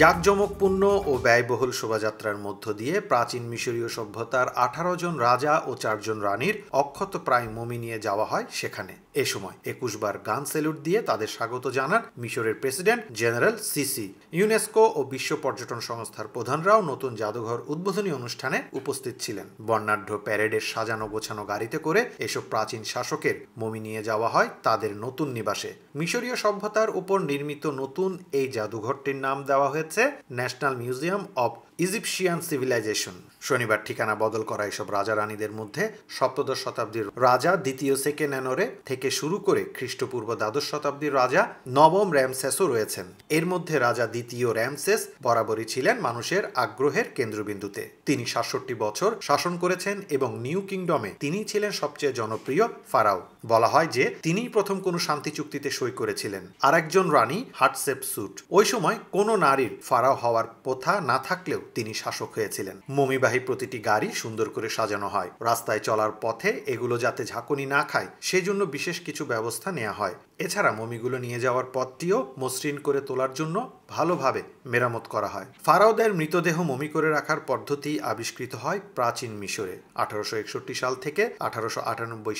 জাঁকজমকপূর্ণ ও ব্যয়বহুল শোভাযাত্রার মধ্য দিয়ে প্রাচীন মিশরীয় সভ্যতার আঠারো জন রাজা ও চারজন রানীর অক্ষত প্রায় মমি নিয়ে যাওয়া হয় সেখানে এ সময় একুশ বার গান সেলুট দিয়ে তাদের স্বাগত জানান মিশরের প্রেসিডেন্ট জেনারেল সিসি ইউনেস্কো ও বিশ্ব পর্যটন সংস্থার প্রধানরাও নতুন জাদুঘর উদ্বোধনী অনুষ্ঠানে উপস্থিত ছিলেন বর্ণাঢ্য প্যারেডের সাজানো গোছানো গাড়িতে করে এসব প্রাচীন শাসকের মমি নিয়ে যাওয়া হয় তাদের নতুন নিবাসে মিশরীয় সভ্যতার উপর নির্মিত নতুন এই জাদুঘরটির নাম দেওয়া হয়েছে হচ্ছে National Museum of Egyptian Civilization শনিবার ঠিকানা বদল করা এসব রাজা রানীদের মধ্যে সপ্তদশ শতাব্দীর রাজা দ্বিতীয় সেকেন্ডানোরে থেকে শুরু করে খ্রিস্টপূর্ব দ্বাদশ শতাব্দীর রাজা নবম র্যামসেসও রয়েছেন এর মধ্যে রাজা দ্বিতীয় র্যামসেস বরাবরই ছিলেন মানুষের আগ্রহের কেন্দ্রবিন্দুতে তিনি সাতষট্টি বছর শাসন করেছেন এবং নিউ কিংডমে তিনি ছিলেন সবচেয়ে জনপ্রিয় ফারাও বলা হয় যে তিনি প্রথম কোনো শান্তি চুক্তিতে সই করেছিলেন আর একজন রানী হাটসেপ সুট ওই সময় কোনো নারীর ফারাও হওয়ার প্রথা না থাকলেও তিনি শাসক হয়েছিলেন মমিবাহী প্রতিটি গাড়ি সুন্দর করে সাজানো হয় রাস্তায় চলার পথে এগুলো যাতে ঝাঁকুনি না খায় সেজন্য বিশেষ কিছু ব্যবস্থা নেওয়া হয় এছাড়া মমিগুলো নিয়ে যাওয়ার পথটিও মসৃণ করে তোলার জন্য ভালোভাবে মেরামত করা হয় ফারাওদের মৃতদেহ মমি করে রাখার পদ্ধতি আবিষ্কৃত হয় প্রাচীন মিশরে আঠারোশো সাল থেকে আঠারোশো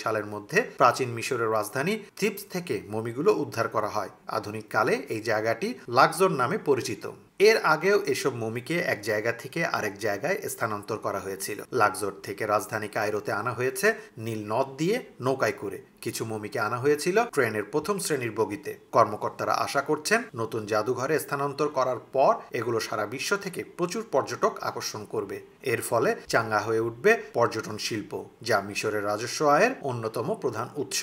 সালের মধ্যে প্রাচীন মিশরের রাজধানী থিপস থেকে মমিগুলো উদ্ধার করা হয় আধুনিক কালে এই জায়গাটি লাক্সোর নামে পরিচিত এর আগেও এসব মমিকে এক জায়গা থেকে আরেক জায়গায় স্থানান্তর করা হয়েছিল লাগজোর থেকে রাজধানী কায়রোতে আনা হয়েছে নীল নদ দিয়ে নৌকায় করে কিছু মমিকে আনা হয়েছিল ট্রেনের প্রথম শ্রেণীর বগিতে কর্মকর্তারা আশা করছেন নতুন জাদুঘরে স্থানান্তর করার পর এগুলো সারা বিশ্ব থেকে প্রচুর পর্যটক আকর্ষণ করবে এর ফলে চাঙ্গা হয়ে উঠবে পর্যটন শিল্প যা মিশরের রাজস্ব আয়ের অন্যতম প্রধান উৎস